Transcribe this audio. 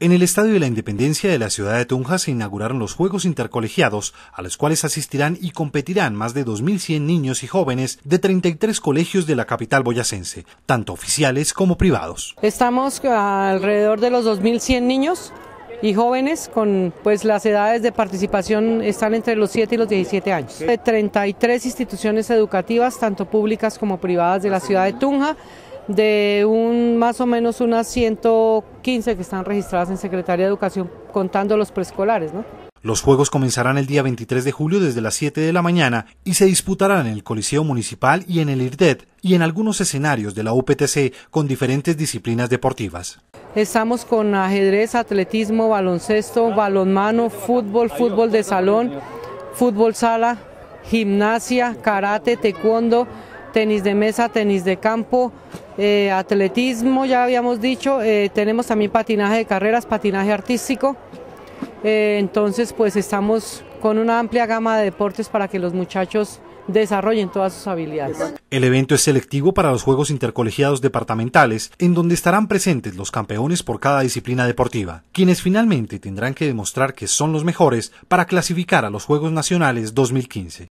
En el Estadio de la Independencia de la ciudad de Tunja se inauguraron los Juegos Intercolegiados, a los cuales asistirán y competirán más de 2.100 niños y jóvenes de 33 colegios de la capital boyacense, tanto oficiales como privados. Estamos alrededor de los 2.100 niños y jóvenes con pues las edades de participación están entre los 7 y los 17 años. De 33 instituciones educativas, tanto públicas como privadas de la ciudad de Tunja, de un más o menos unas 115 que están registradas en Secretaría de Educación contando los preescolares, Los juegos comenzarán el día 23 de julio desde las 7 de la mañana y se disputarán en el Coliseo Municipal y en el IRDET y en algunos escenarios de la UPTC con diferentes disciplinas deportivas. Estamos con ajedrez, atletismo, baloncesto, balonmano, fútbol, fútbol de salón, fútbol sala, gimnasia, karate, taekwondo, tenis de mesa, tenis de campo, eh, atletismo, ya habíamos dicho, eh, tenemos también patinaje de carreras, patinaje artístico. Eh, entonces, pues estamos con una amplia gama de deportes para que los muchachos desarrollen todas sus habilidades. El evento es selectivo para los Juegos Intercolegiados Departamentales, en donde estarán presentes los campeones por cada disciplina deportiva, quienes finalmente tendrán que demostrar que son los mejores para clasificar a los Juegos Nacionales 2015.